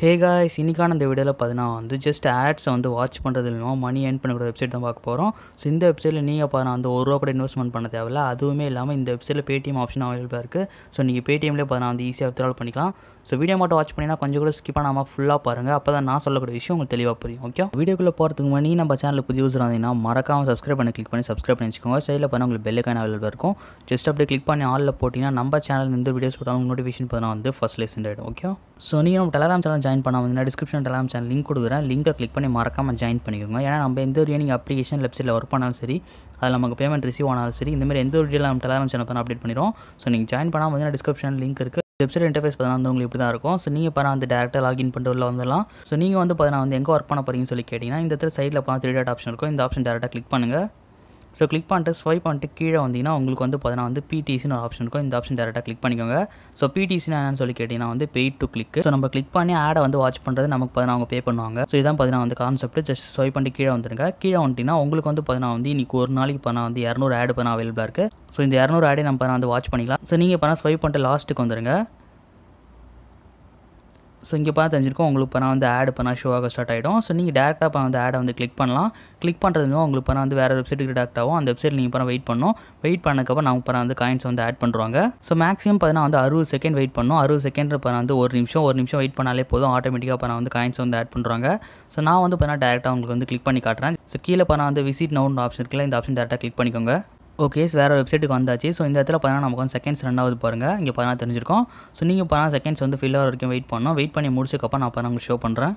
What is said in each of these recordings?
ஹேகாய் guys இந்த வீடியோவில் பார்த்தீங்கன்னா வந்து ஜஸ்ட் ஆட்ஸை வந்து வாட்ச் பண்ணுறது இல்லாமல் மணி ஏன் பண்ணக்கூடிய வெப்சைட் தான் பார்க்க போகிறோம் ஸோ இந்த வெப்சைட்டில் நீங்கள் பார்த்தா வந்து ஒரு ரூபா கூட இன்வெஸ்ட்மெண்ட் பண்ண தேவையில்ல அதுவுமே இல்லாமல் இந்த வெப்சைட்டில் பேடிஎம் ஆப்ஷன் அவைலபிளாக இருக்குது ஸோ நீங்கள் பேடிஎம்லேயே பார்த்தா வந்து ஈஸியாக வித்ரால் பண்ணிக்கலாம் ஸோ வீடியோ மட்டும் வாட்ச் பண்ணினா கொஞ்சம் கூட ஸ்கிப் பண்ணாமல் ஃபுல்லாக பாருங்கள் அப்போ தான் நான் சொல்லக்கூடிய விஷயம் உங்களுக்கு தெளிவாக புரியும் ஓகே வீடியோக்குள்ளே போகிறதுக்கு மணி நம்ம சேனலில் புது யூஸ் இருந்தீங்கன்னா மறக்காமல் சப்ஸ்கிரைப் பண்ணி கிளிக் பண்ணி சப்ஸ்கிரைப் பண்ணி வச்சுக்கோங்க சைடில் பண்ண உங்களுக்கு பெல்லைக்கான அவைலபிள் இருக்கும் ஜஸ்ட் அப்படி கிளிக் பண்ணி ஆலில் போட்டிங்கன்னா நம்ம சேனல் எந்த வீடியோஸ் போட்டாலும் நோட்டிஃபிகேஷன் பார்த்தா வந்து ஃபஸ்ட் லிசன் ஆகிடும் ஓகே ஸோ நீங்கள் நம்ம டெலகிராம் சேனல் ஜாயின் ஜாயின் பண்ணாமல் டிஸ்கிரிப்ஷன் டெலாம் சேனல் லிங்க் கொடுக்குறேன் லிங்க்கை கிளிக் பண்ணி மறக்காமல் ஜாயின் பண்ணிக்கோங்க ஏன்னா நம்ம எந்த ஒரு ஏனிங் அப்ளிகேஷன் வெப்சைட்டில் ஒர்க் பண்ணாலும் சரி அதில் நமக்கு பேமெண்ட் ரிசீவ் ஆனாலும் சரி இந்தமாதிரி எந்த ஒரு டீலாக நம்ம டெலாம் சேனல் பண்ண அப்டேட் பண்ணிடுவோம் ஸோ நீங்கள் ஜாயின் பண்ணால் பார்த்தீங்கன்னா டிஸ்கிரிப்ஷன் லிங்க் இருக்குது வெப்சைட் இன்டர்ஃபேஸ் பார்த்தா வந்து உங்களுக்கு இப்படி தான் இருக்கும் ஸோ நீங்கள் பாருங்கள் வந்து டேரக்டாக லாகின் பண்ணிட்டு உள்ள வந்துடலாம் ஸோ நீங்கள் வந்து பார்த்தீங்கன்னா வந்து எங்கே ஒர்க் பண்ண போகிறீங்கன்னு சொல்லி கேட்டிங்கன்னா இந்த இடத்துல சைடில் பார்த்தா த்ரீ டாட் ஆப்ஷன் இருக்கும் இந்த ஆப்ஷன் டேரெக்டாக கிளிக் பண்ணுங்கள் ஸோ கிளிக் பண்ணிட்டு ஸ்வைப் பண்ணிட்டு கீழே வந்தீங்கன்னா உங்களுக்கு வந்து பார்த்தீங்கன்னா வந்து பிடிசின்னு ஒரு ஆப்ஷன் இருக்கும் இந்த ஆப்ஷன் டேரெக்டாக கிளிக் பண்ணிக்கோங்க ஸோ பிடிசின்னு என்னன்னு சொல்லி கேட்டிங்கன்னா வந்து பெய்ட் டு கிளிக் ஸோ நம்ம கிளிக் பண்ணி ஆடை வந்து வாட்ச் பண்ணுறது நமக்கு பார்த்தீங்கன்னா அவங்க பே பண்ணுவாங்க ஸோ இதான் பார்த்தீங்கன்னா வந்து கான்செப்ட் ஜஸ்ட் ஸ்வைப் பண்ணிட்டு கீழே வந்துருங்க கீழே வந்துட்டீங்கன்னா உங்களுக்கு வந்து பார்த்தீங்கன்னா வந்து இன்றைக்கி ஒரு நாளைக்கு பார்த்தீங்கன்னா வந்து இரநூறு ஆடு பண்ணால் அவைலபிளாக இருக்குது ஸோ இந்த இரநூறு ஆடே நம்ம வந்து வாட்ச் பண்ணிக்கலாம் ஸோ நீங்கள் பண்ணால் ஸ்வைப் பண்ணிட்டு லாஸ்ட்டுக்கு வந்துருங்க ஸோ இங்கே பார்த்து தெரிஞ்சிருக்கோம் உங்களுக்கு இப்போ நான் வந்து ஆட் பண்ணால் ஷோவாக ஷோ ஆக ஸ்டார்ட் ஆகிடும் ஸோ நீங்கள் டேரெக்டாக இப்போ வந்து ஆடை வந்து கிளிக் பண்ணலாம் கிளிக் பண்ணுறது உங்களுக்கு இப்போ வந்து வேறு வெப்சைட்டுக்கு டேரக்ட் ஆகும் அந்த வெப்சைட் நீங்கள் இப்போ வெயிட் பண்ணணும் வெயிட் பண்ணக்கப்புறம் நான் இப்போ வந்து காயின்ஸ் வந்து ஆட் பண்ணுவாங்க ஸோ மேக்ஸிமம் பார்த்தீங்கன்னா வந்து அறுபது செகண்ட் வெயிட் பண்ணணும் அறுபது செகண்ட் இப்போ வந்து ஒரு நிமிஷம் ஒரு நிமிஷம் வெயிட் பண்ணாலே போதும் ஆட்டோமேட்டிக்காக இப்போ நான் வந்து காயின்ஸ் வந்து ஆட் பண்ணுறாங்க ஸோ நான் வந்து இப்போ டேரெக்டாக உங்களுக்கு வந்து கிளிக் பண்ணி காட்டுறேன் ஸோ கீழே இப்போ நான் வந்து விசிட் நவுன் ஆப்ஷன் இருக்குல்ல இந்த ஆப்ஷன் டேரெக்டாக கிளிக் பண்ணிக்கோங்க ஓகே வேறு வெப்சைட்டுக்கு வந்தாச்சு ஸோ இந்த இடத்துல பார்த்தா நமக்கு வந்து செகண்ட்ஸ் ரெண்டாவது பாருங்கள் இங்கே பார்த்தீங்கன்னா தெரிஞ்சிருக்கோம் ஸோ நீங்கள் பார்த்தா செகண்ட்ஸ் வந்து ஃபில் ஆகிற வரைக்கும் வெயிட் பண்ணோம் வெயிட் பண்ணி முடிச்சதுக்கப்புறம் நான் பார்த்தா உங்களுக்கு ஷோ பண்ணுறேன்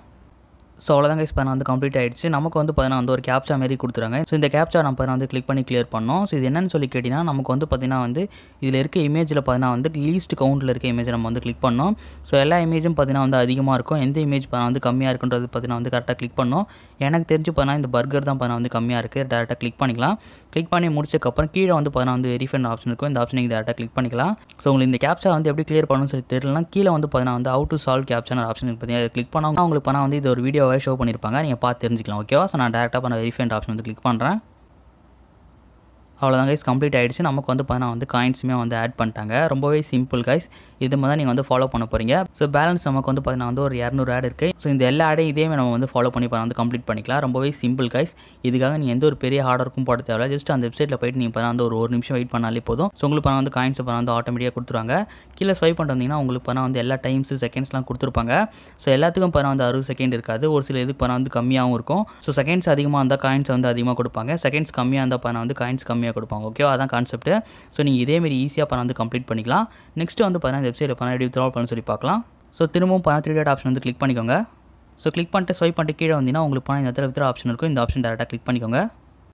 ஸோ அவ்வளோதான் கைஸ் இப்போ நான் வந்து கம்ப்ளீட் ஆகிடுச்சு நமக்கு வந்து பார்த்தீங்கன்னா வந்து ஒரு கேப்ச்சா மாரி கொடுத்துருங்க ஸோ இந்த கேப்ச்சா நம்ம வந்து கிளிக் பண்ணி கிளியர் பண்ணோம் ஸோ இது என்னன்னு சொல்லி கேட்டிங்கன்னா நமக்கு வந்து பார்த்திங்கன்னா வந்து இதில் இருக்க இமேஜில் பார்த்தீங்கன்னா வந்து லீஸ்ட் கவுண்டில் இருக்க இமேஜ் நம்ம வந்து கிளிக் பண்ணோம் ஸோ எல்லா இமேஜும் பார்த்தீங்கன்னா வந்து அதிகமாக இருக்கும் எந்த இமேஜ் வந்து கம்மியாக இருக்குன்றது பார்த்தீங்கன்னா வந்து கரெக்டாக கிளிக் பண்ணோம் எனக்கு தெரிஞ்சு பார்த்தீங்கன்னா இந்த பர்கர் தான் பார்த்தா வந்து கம்மியாக இருக்குது டேரெக்டாக கிளிக் பண்ணிக்கலாம் கிளிக் பண்ணி முடிச்சக்கப்புறம் கீழே வந்து பார்த்தீங்கன்னா வந்து வெரிஃபைன் ஆப்ஷன் இருக்கும் இந்த ஆப்ஷன் நீங்கள் டேரெக்டாக கிளிக் பண்ணிக்கலாம் ஸோ உங்களுக்கு இந்த கேப்ச்சா வந்து எப்படி கிளியர் பண்ணணும்னு சொல்லி தெரியலனா கீழே வந்து பார்த்தீங்கன்னா வந்து out to solve caption option பார்த்தீங்கன்னா கிளிக் பண்ணாங்க உங்களுக்கு பார்த்தா வந்து இது ஒரு வீடியோ ஷோ பண்ணியிருப்பாங்க நீங்கள் பார்த்து தெரிஞ்சிக்கலாம் ஓகேவா ஸோ நான் டேரெக்டாக நான் ரீஃபண்ட் ஆப்ஷன் வந்து கிளிக் பண்ணுறேன் அவ்வளோதான் கைஸ் கம்ப்ளீட் ஆகிடுச்சு நமக்கு வந்து பார்த்தீங்கன்னா வந்து காயின்ஸுமே வந்து ஆட் பண்ணிட்டாங்க ரொம்பவே சிம்பிள் கைஸ் இது மாதிரி தான் நீங்கள் வந்து ஃபாலோ பண்ண போகிறீங்க ஸோ பேலன்ஸ் நமக்கு வந்து பார்த்தீங்கன்னா வந்து ஒரு இரநூறு ஆட் இருக்குது ஸோ இந்த எல்லா ஆடையும் இதே நம்ம வந்து ஃபாலோ பண்ணி வந்து கம்ப்ளீட் பண்ணிக்கலாம் ரொம்பவே சிம்பிள் கைஸ் இதுக்காக நீங்கள் எந்த ஒரு பெரிய ஆர்டருக்கும் போட தேவையில்ல ஜஸ்ட் அந்த வெப்சைட்டில் போயிட்டு நீங்கள் பண்ணால் வந்து ஒரு ஒரு நிமிஷம் வெயிட் பண்ணாலே போதும் ஸோ உங்களுக்கு பண்ண வந்து காயின்ஸ் பார்த்து வந்து ஆட்டோமேட்டிக்காக கொடுத்துருவாங்க கீழே ஸ்வைப் பண்ணிட்டு வந்தீங்கன்னா உங்களுக்கு பார்த்து வந்து எல்லா டைம்ஸு செகண்ட்ஸ்லாம் கொடுத்துருப்பாங்க ஸோ எல்லாத்துக்கும் பார்த்து வந்து அறுபது செகண்ட் இருக்காது ஒரு சில இதுக்கு பார்த்து வந்து கம்மியாகவும் இருக்கும் ஸோ செகண்ட்ஸ் அதிகமாக இருந்தால் காயின்ஸ் வந்து அதிகமாக கொடுப்பாங்க செகண்ட்ஸ் கம்மியாக இருந்தால் பார்த்து வந்து காயின்ஸ் கம்மியாக கம்மியாக கொடுப்பாங்க ஓகேவா அதான் கான்செப்ட்டு ஸோ நீங்கள் இதேமாரி ஈஸியாக பணம் வந்து கம்ப்ளீட் பண்ணிக்கலாம் நெக்ஸ்ட்டு வந்து பார்த்தீங்கன்னா வெப்சைட்டில் பணம் எப்படி வித்ரா பண்ணி சொல்லி பார்க்கலாம் ஸோ திரும்பவும் பணம் த்ரீ டேட் ஆப்ஷன் வந்து கிளிக் பண்ணிக்கோங்க ஸோ கிளிக் பண்ணிட்டு ஸ்வைப் பண்ணிட்டு கீழே வந்தீங்கன்னா உங்களுக்கு பணம் இந்த இடத்துல வித்ரா ஆப்ஷன் இருக்கும் இந்த ஆப்ஷன் டேரெக்டாக கிளிக் பண்ணிக்கோங்க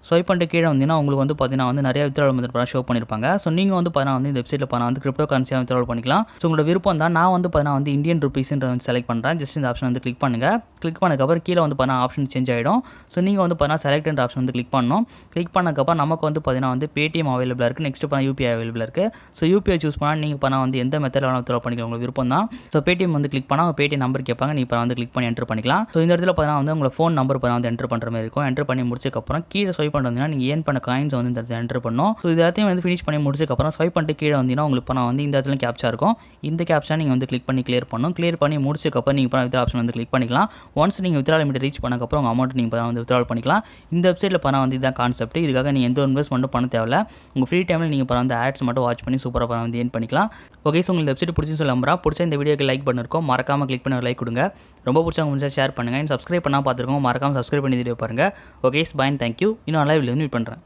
ஸ்வைப் பண்ணிட்டு கீழே வந்தீங்கன்னா உங்களுக்கு வந்து பார்த்தீங்கன்னா வந்து நிறைய வித்ராவல் மெத்தட் ஷோ பண்ணியிருப்பாங்க ஸோ நீங்கள் வந்து பார்த்தீங்கன்னா வந்து இந்த வெப்சைட்டில் பார்த்தா வந்து கிரிப்டோ கரன்சியாக வித்ராவல் பண்ணிக்கலாம் ஸோ உங்களோட விருப்பம் தான் நான் வந்து பார்த்தீங்கன்னா வந்து இந்தியன் ருபீஸ்ன்ற வந்து செலக்ட் பண்ணுறேன் ஜஸ்ட் இந்த ஆப்ஷன் வந்து கிளிக் பண்ணுங்கள் கிளிக் பண்ணதுக்கப்புறம் கீழே வந்து பார்த்தீங்கன்னா ஆப்ஷன் சேஞ்ச் ஆகிடும் ஸோ நீங்கள் வந்து பார்த்தீங்கன்னா செலக்ட்ன்ற ஆப்ஷன் வந்து கிளிக் பண்ணணும் கிளிக் பண்ணதுக்கப்புறம் நமக்கு வந்து பார்த்தீங்கன்னா வந்து பேடிஎம் அவைலபிளாக இருக்குது நெக்ஸ்ட் பார்த்தா யூபிஐ அவைலபிளாக இருக்குது ஸோ யூபிஐ சூஸ் பண்ணால் நீங்கள் பண்ணால் வந்து எந்த மெத்தடில் வேணால் வித்ராவல் பண்ணிக்கலாம் உங்களுக்கு விருப்பம் தான் ஸோ பேடிஎம் வந்து கிளிக் பண்ணால் பேடிஎம் நம்பர் கேட்பாங்க நீங்கள் இப்போ வந்து கிளிக் பண்ணி என்ட்ரு பண்ணிக்கலாம் ஸோ இந்த இடத்துல பார்த்தீங்கன்னா வந்து உங்களை ஃபோன் நம்பர் பார்த்தா வந்து என்ட்ரு பண்ணுற மாதிரி இருக்கும் என்ட்ரு பண்ணி முடிச்சக்கப்புறம் கீழே ஸ்வைப் பண்ணிட்டு வந்தீங்கன்னா நீங்கள் ஏன் பண்ண காயின்ஸை வந்து இந்த இடத்துல என்டர் பண்ணோம் ஸோ இது எல்லாத்தையும் வந்து ஃபினிஷ் பண்ணி முடிச்சதுக்கப்புறம் ஸ்வைப் பண்ணிட்டு கீழே வந்தீங்கன்னா உங்களுக்கு பணம் வந்து இந்த இடத்துல கேப்ச்சா இருக்கும் இந்த கேப்ச்சா நீங்கள் வந்து கிளிக் பண்ணி கிளியர் பண்ணணும் கிளியர் பண்ணி முடிச்சதுக்கப்புறம் நீங்கள் பணம் வித்ரா ஆப்ஷன் வந்து கிளிக் பண்ணிக்கலாம் ஒன்ஸ் நீங்கள் வித்ரா லிமிட் ரீச் பண்ணக்கப்புறம் உங்கள் அமௌண்ட் நீங்கள் பணம் வந்து வித்ரால் பண்ணிக்கலாம் இந்த வெப்சைட்டில் பணம் வந்து இதான் கான்செப்ட் இதுக்காக நீங்கள் எந்த ஒரு இன்வெஸ்ட்மெண்ட்டும் பண்ண தேவையில்ல உங்கள் ஃப்ரீ டைமில் நீங்கள் பணம் வந்து ஆட்ஸ் மட்டும் வாட்ச் பண்ணி சூப்பராக பணம் வந்து ஏன் பண்ணிக்கலாம் ஓகே ஸோ உங்களுக்கு வெப்சைட் பிடிச்சின்னு சொல்ல நம்புறா பிடிச்ச இந்த வீடியோக்கு லைக் பண்ணிருக்கோம் மறக்காமல் கிளிக் பண்ணி லைக் கொடுங்க ரொம்ப பிடிச்சா முடிஞ்சா ஷேர் பண்ணுங்கள் அண்ட் சப்ஸ்கிரைப் பண்ணால் பார்த்துருக்கோம் மறக்காம சப்ஸ்கிரைப் பண்ணி வீடியோ பாருங்கள் ஓகே பைன் தேங்க்யூ இன்னும் நாளாக இவ்வளோ பண்ணுறேன்